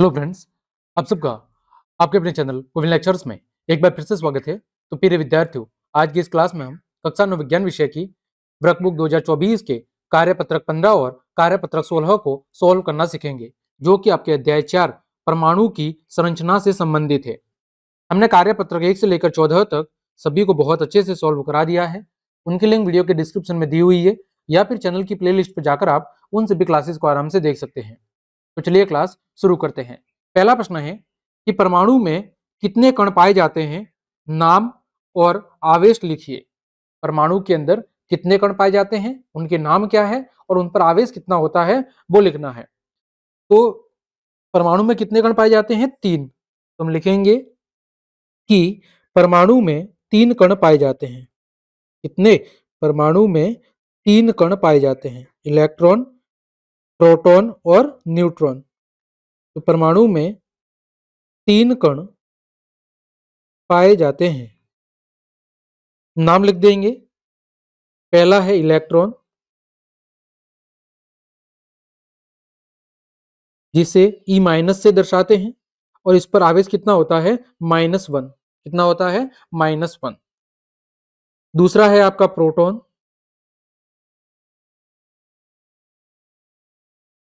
hello friends आप सबका आपके अपने चैनल कोविन लेक्चर्स में एक बार फिर से स्वागत है तो प्रिय विद्यार्थियों आज की इस क्लास में हम कक्षा नौ विज्ञान विषय की वर्कबुक 2024 के कार्यपत्रक 15 और कार्यपत्रक 16 को सॉल्व करना सीखेंगे जो कि आपके अध्याय चार परमाणु की संरचना से संबंधित है हमने कार्यपत्रक एक से लेकर चौदह तक सभी को बहुत अच्छे से सॉल्व करा दिया है उनकी लिंक वीडियो के डिस्क्रिप्शन में दी हुई है या फिर चैनल की प्ले पर जाकर आप उन सभी क्लासेस को आराम से देख सकते हैं तो चलिए क्लास शुरू करते हैं पहला प्रश्न है कि परमाणु में कितने कण पाए जाते हैं नाम और आवेश लिखिए परमाणु के अंदर कितने कण पाए जाते हैं उनके नाम क्या है और उन पर आवेश कितना होता है वो लिखना है तो परमाणु में कितने कण पाए जाते हैं तीन तो हम लिखेंगे कि परमाणु में तीन कण पाए जाते हैं कितने परमाणु में तीन कण पाए जाते हैं इलेक्ट्रॉन प्रोटॉन और न्यूट्रॉन तो परमाणु में तीन कण पाए जाते हैं नाम लिख देंगे पहला है इलेक्ट्रॉन जिसे ई e माइनस से दर्शाते हैं और इस पर आवेश कितना होता है माइनस वन कितना होता है माइनस वन दूसरा है आपका प्रोटॉन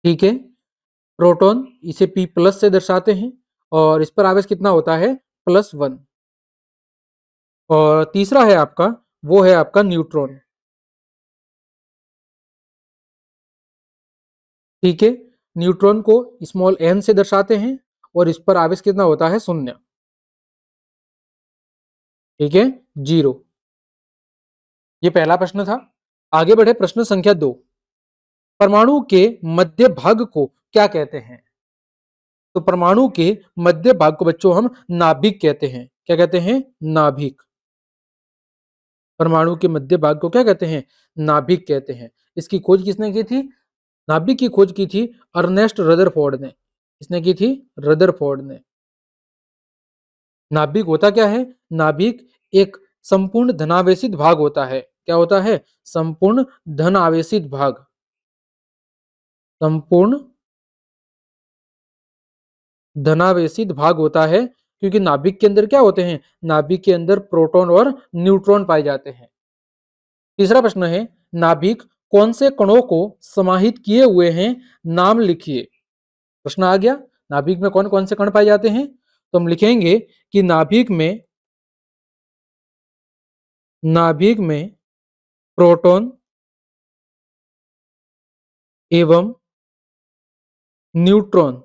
ठीक है प्रोटोन इसे पी प्लस से दर्शाते हैं और इस पर आवेश कितना होता है प्लस वन और तीसरा है आपका वो है आपका न्यूट्रॉन ठीक है न्यूट्रॉन को स्मॉल एन से दर्शाते हैं और इस पर आवेश कितना होता है शून्य ठीक है जीरो ये पहला प्रश्न था आगे बढ़े प्रश्न संख्या दो परमाणु के मध्य भाग को क्या कहते हैं तो परमाणु के मध्य भाग को बच्चों हम नाभिक कहते हैं क्या कहते हैं नाभिक परमाणु के मध्य भाग को क्या कहते हैं नाभिक कहते हैं इसकी खोज किसने की थी नाभिक की खोज की थी अर्नेस्ट रदरफोर्ड ने किसने की थी रदरफोर्ड ने नाभिक होता क्या है नाभिक एक संपूर्ण धनावेशित भाग होता है क्या होता है संपूर्ण धन आवेशित भाग संपूर्ण धनावेशित भाग होता है क्योंकि नाभिक के अंदर क्या होते हैं नाभिक के अंदर प्रोटॉन और न्यूट्रॉन पाए जाते हैं तीसरा प्रश्न है नाभिक कौन से कणों को समाहित किए हुए हैं नाम लिखिए प्रश्न आ गया नाभिक में कौन कौन से कण पाए जाते हैं तो हम लिखेंगे कि नाभिक में नाभिक में प्रोटॉन एवं न्यूट्रॉन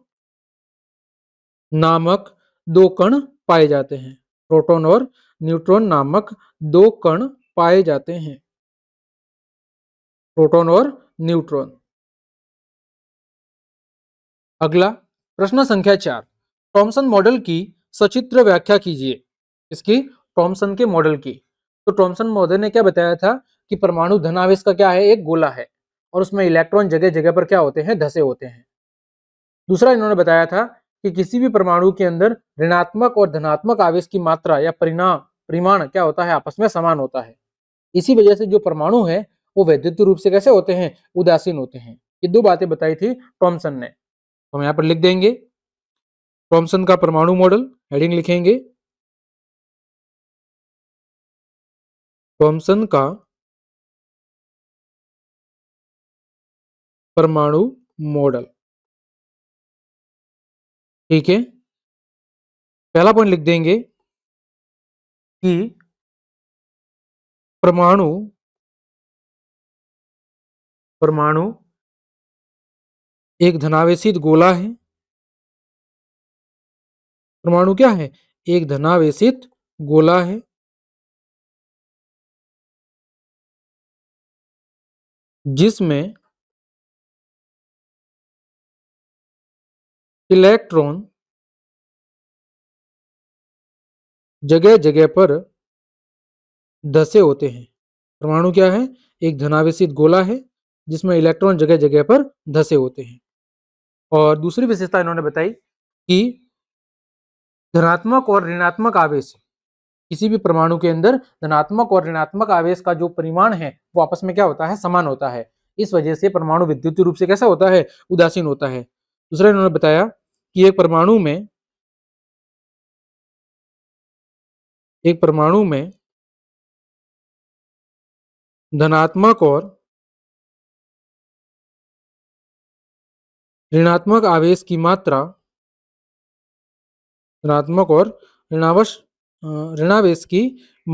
नामक दो कण पाए जाते हैं प्रोटॉन और न्यूट्रॉन नामक दो कण पाए जाते हैं प्रोटॉन और न्यूट्रॉन अगला प्रश्न संख्या चार टॉमसन मॉडल की सचित्र व्याख्या कीजिए इसकी टॉमसन के मॉडल की तो टॉमसन मॉडल ने क्या बताया था कि परमाणु धनावेश का क्या है एक गोला है और उसमें इलेक्ट्रॉन जगह जगह पर क्या होते हैं धसे होते हैं दूसरा इन्होंने बताया था कि किसी भी परमाणु के अंदर ऋणात्मक और धनात्मक आवेश की मात्रा या परिणाम परिमाण क्या होता है आपस में समान होता है इसी वजह से जो परमाणु है वो वैद्युत रूप से कैसे होते हैं उदासीन होते हैं ये दो बातें बताई थी टॉमसन ने तो हम यहां पर लिख देंगे टॉमसन का परमाणु मॉडल हेडिंग लिखेंगे टॉमसन का परमाणु मॉडल ठीक है पहला पॉइंट लिख देंगे कि परमाणु परमाणु एक धनावेशित गोला है परमाणु क्या है एक धनावेशित गोला है जिसमें इलेक्ट्रॉन जगह जगह पर धसे होते हैं परमाणु क्या है एक धनावेशित गोला है जिसमें इलेक्ट्रॉन जगह जगह पर धसे होते हैं और दूसरी विशेषता इन्होंने बताई कि धनात्मक और ऋणात्मक आवेश किसी भी परमाणु के अंदर धनात्मक और ऋणात्मक आवेश का जो परिमाण है वो आपस में क्या होता है समान होता है इस वजह से परमाणु विद्युत रूप से कैसा होता है उदासीन होता है दूसरा इन्होंने बताया कि एक परमाणु में एक परमाणु में धनात्मक और ऋणात्मक आवेश की मात्रा ऋणात्मक और ऋणावश ऋणावेश की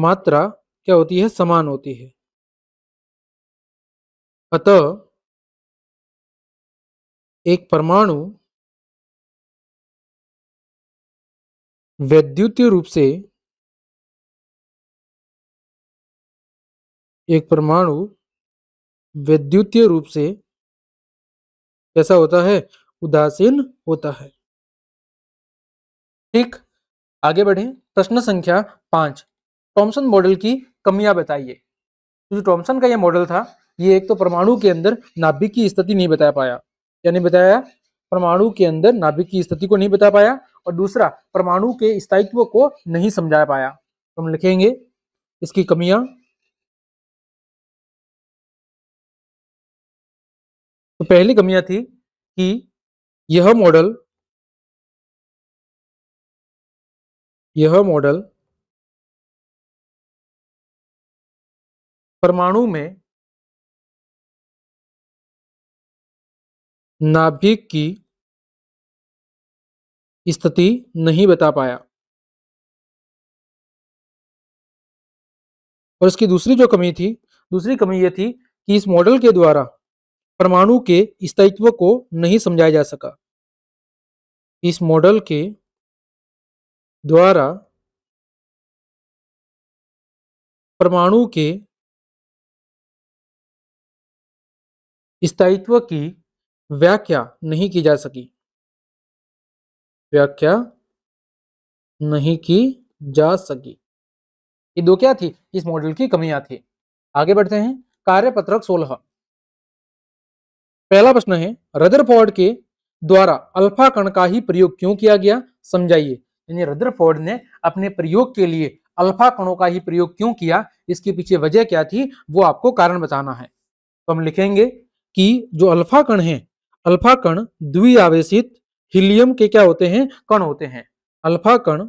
मात्रा क्या होती है समान होती है अतः एक परमाणु वैद्युतीय रूप से एक परमाणु वैद्युतीय रूप से कैसा होता है उदासीन होता है ठीक आगे बढ़े प्रश्न संख्या पांच टॉमसन मॉडल की कमियां बताइए जो टॉमसन का यह मॉडल था ये एक तो परमाणु के अंदर नाभिक की स्थिति नहीं बता पाया यानी बताया परमाणु के अंदर नाभिक की स्थिति को नहीं बता पाया और दूसरा परमाणु के स्थायित्व को नहीं समझा पाया तो हम लिखेंगे इसकी कमियां तो पहली कमियां थी कि यह मॉडल यह मॉडल परमाणु में नाभिक की स्थिति नहीं बता पाया और इसकी दूसरी जो कमी थी दूसरी कमी यह थी कि इस मॉडल के द्वारा परमाणु के स्थायित्व को नहीं समझाया जा सका इस मॉडल के द्वारा परमाणु के स्थायित्व की व्याख्या नहीं की जा सकी व्याख्या नहीं की जा सकी ये दो क्या थी इस मॉडल की कमियां थी आगे बढ़ते हैं कार्यपत्रक सोलह पहला प्रश्न है रदरफोर्ड के द्वारा अल्फा कण का ही प्रयोग क्यों किया गया समझाइए यानी रदरफोर्ड ने अपने प्रयोग के लिए अल्फा कणों का ही प्रयोग क्यों किया इसके पीछे वजह क्या थी वो आपको कारण बताना है तो हम लिखेंगे कि जो अल्फा कण है अल्फा कण द्विआवेशित हीलियम के क्या होते हैं कण होते हैं अल्फा कण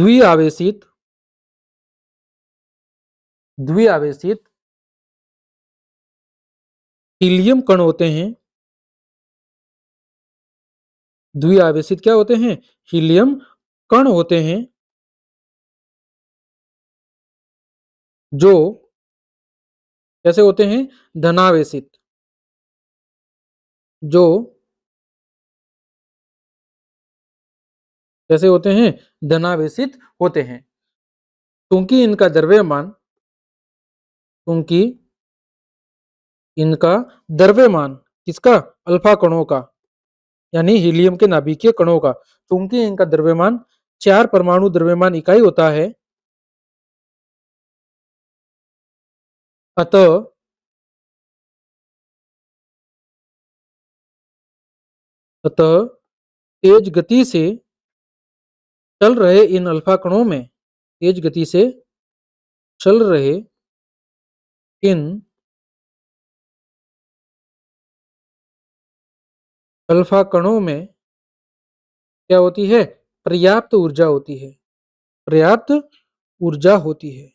द्विआवेशित द्विआवेशित हीलियम कण होते हैं द्विआवेशित क्या होते हैं हीलियम कण होते हैं जो कैसे होते हैं धनावेशित जो कैसे होते हैं धनावेशित होते हैं क्योंकि इनका द्रव्यमान क्योंकि इनका द्रव्यमान किसका अल्फा कणों का यानी हीलियम के नाभिकीय कणों का क्योंकि इनका द्रव्यमान चार परमाणु द्रव्यमान इकाई होता है अत हाँ, तो अतः हाँ, तो तेज गति से चल रहे इन अल्फा कणों में तेज गति से चल रहे इन अल्फा कणों में क्या होती है पर्याप्त ऊर्जा होती है पर्याप्त ऊर्जा होती है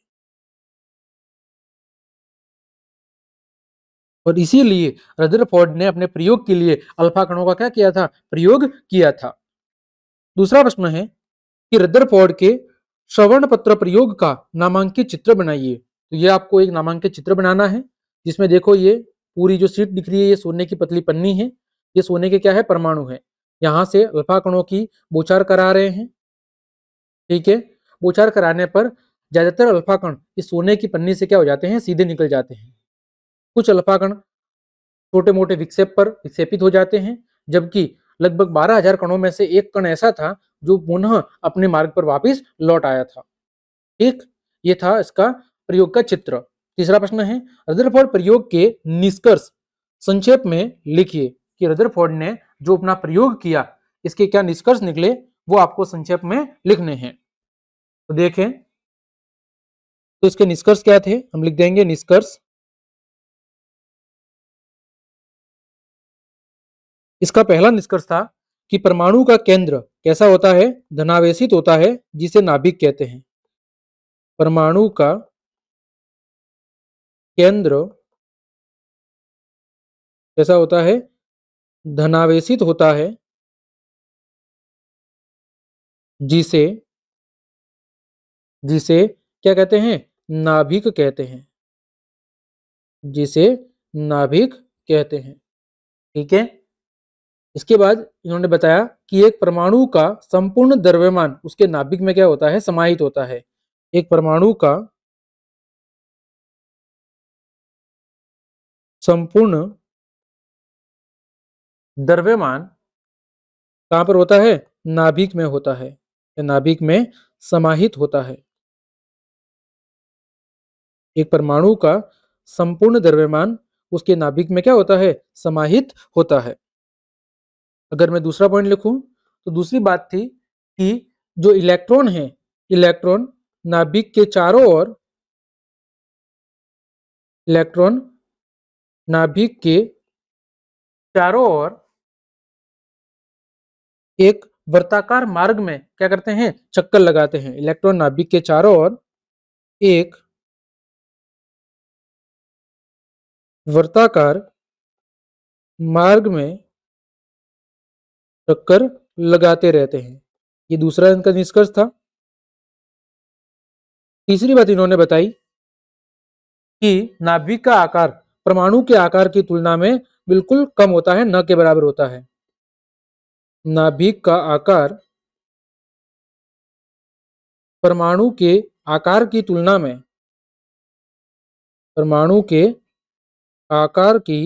और इसीलिए रदरफोर्ड ने अपने प्रयोग के लिए अल्फा कणों का क्या किया था प्रयोग किया था दूसरा प्रश्न है कि रदरफोर्ड के श्रवण पत्र प्रयोग का नामांकित चित्र बनाइए तो ये आपको एक नामांकित चित्र बनाना है जिसमें देखो ये पूरी जो सीट दिख रही है ये सोने की पतली पन्नी है ये सोने के क्या है परमाणु है यहां से अल्फा कणों की बोचार करा रहे हैं ठीक है बोचार कराने पर ज्यादातर अल्फा कण इस सोने की पन्नी से क्या हो जाते हैं सीधे निकल जाते हैं कुछ अल्फाकण छोटे मोटे विक्षेप पर विक्षेपित हो जाते हैं जबकि लगभग 12,000 कणों में से एक कण ऐसा था जो पुनः अपने मार्ग पर वापस लौट आया था ठीक ये था इसका प्रयोग का चित्र तीसरा प्रश्न है रदरफोर्ड प्रयोग के निष्कर्ष संक्षेप में लिखिए कि रदरफोर्ड ने जो अपना प्रयोग किया इसके क्या निष्कर्ष निकले वो आपको संक्षेप में लिखने हैं तो देखें तो इसके निष्कर्ष क्या थे हम लिख देंगे निष्कर्ष इसका पहला निष्कर्ष था कि परमाणु का केंद्र कैसा होता है धनावेशित होता है जिसे नाभिक कहते हैं परमाणु का केंद्र कैसा होता है धनावेशित होता है जिसे जिसे क्या कहते हैं नाभिक कहते हैं जिसे नाभिक कहते हैं ठीक है इसके बाद इन्होंने बताया कि एक परमाणु का संपूर्ण द्रव्यमान उसके नाभिक में क्या होता है समाहित होता है एक परमाणु का संपूर्ण द्रव्यमान कहां पर होता है नाभिक में होता है नाभिक में समाहित होता है एक परमाणु का संपूर्ण द्रव्यमान उसके नाभिक में क्या होता है समाहित होता है अगर मैं दूसरा पॉइंट लिखूं तो दूसरी बात थी कि जो इलेक्ट्रॉन है इलेक्ट्रॉन नाभिक के चारों ओर इलेक्ट्रॉन नाभिक के चारों ओर एक वर्ताकार मार्ग में क्या करते हैं चक्कर लगाते हैं इलेक्ट्रॉन नाभिक के चारों ओर एक वर्ताकार मार्ग में चक्कर लगाते रहते हैं ये दूसरा इनका निष्कर्ष था तीसरी बात इन्होंने बताई कि नाभिक का आकार परमाणु के आकार की तुलना में बिल्कुल कम होता है न के बराबर होता है नाभिक का आकार परमाणु के आकार की तुलना में परमाणु के आकार की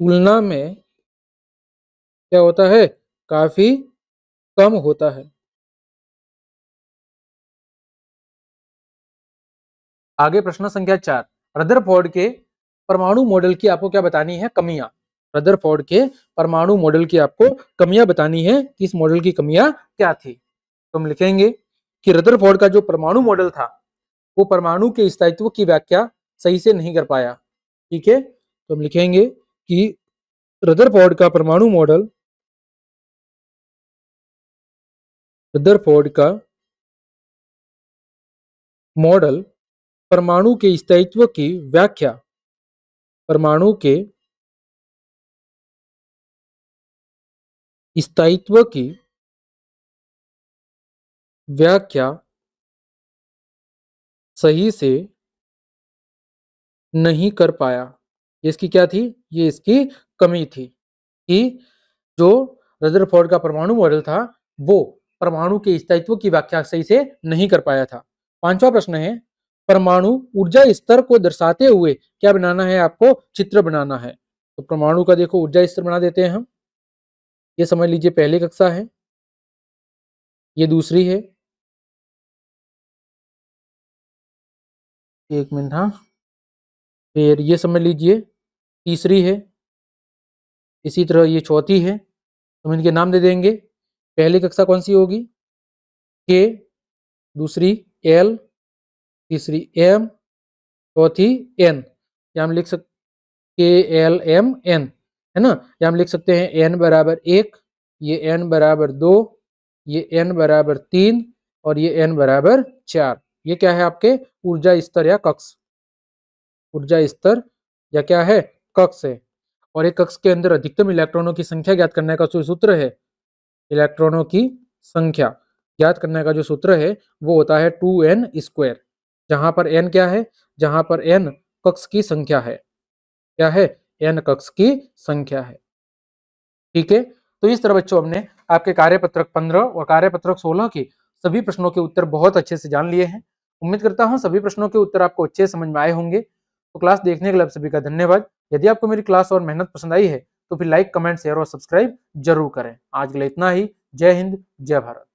तुलना में क्या होता है काफी कम होता है आगे प्रश्न संख्या चार रदर फोर्ड के परमाणु मॉडल की आपको क्या बतानी है कमियां फोर्ड के परमाणु मॉडल की आपको कमियां बतानी है कि इस मॉडल की कमियां क्या थी तो हम लिखेंगे कि रदर फोर्ड का जो परमाणु मॉडल था वो परमाणु के स्थायित्व की व्याख्या सही से नहीं कर पाया ठीक है तो हम लिखेंगे कि रदर फोर्ड का परमाणु मॉडल रदरफोर्ड का मॉडल परमाणु के स्थायित्व की व्याख्या परमाणु के स्थायित्व की व्याख्या सही से नहीं कर पाया इसकी क्या थी ये इसकी कमी थी कि जो रदरफोर्ड का परमाणु मॉडल था वो परमाणु के स्थायित्व की व्याख्या सही से नहीं कर पाया था पांचवा प्रश्न है परमाणु ऊर्जा स्तर को दर्शाते हुए क्या बनाना है आपको चित्र बनाना है तो परमाणु का देखो ऊर्जा स्तर बना देते हैं हम ये समझ लीजिए पहली कक्षा है ये दूसरी है एक मिनट हाँ फिर ये समझ लीजिए तीसरी है इसी तरह ये चौथी है हम इनके नाम दे देंगे पहली कक्षा कौन सी होगी के दूसरी एल तीसरी एम चौथी एन या हम लिख सकते के एल एम एन है ना या हम लिख सकते हैं एन बराबर एक ये एन बराबर दो ये एन बराबर तीन और ये एन बराबर चार ये क्या है आपके ऊर्जा स्तर या कक्ष ऊर्जा स्तर या क्या है कक्ष है और एक कक्ष के अंदर अधिकतम इलेक्ट्रॉनों की संख्या ज्ञात करने का सूत्र है इलेक्ट्रॉनों की संख्या ज्ञात करने का जो सूत्र है वो होता है टू एन स्क्वायर जहां पर एन क्या है जहां पर एन कक्ष की संख्या है क्या है एन कक्ष की संख्या है ठीक है तो इस तरह बच्चों हमने आपके कार्यपत्रक पंद्रह और कार्यपत्रक सोलह के सभी प्रश्नों के उत्तर बहुत अच्छे से जान लिए हैं उम्मीद करता हूँ सभी प्रश्नों के उत्तर आपको अच्छे समझ में आए होंगे तो क्लास देखने के लिए सभी का धन्यवाद यदि आपको मेरी क्लास और मेहनत पसंद आई है तो फिर लाइक कमेंट शेयर और सब्सक्राइब जरूर करें आज के लिए इतना ही जय हिंद जय भारत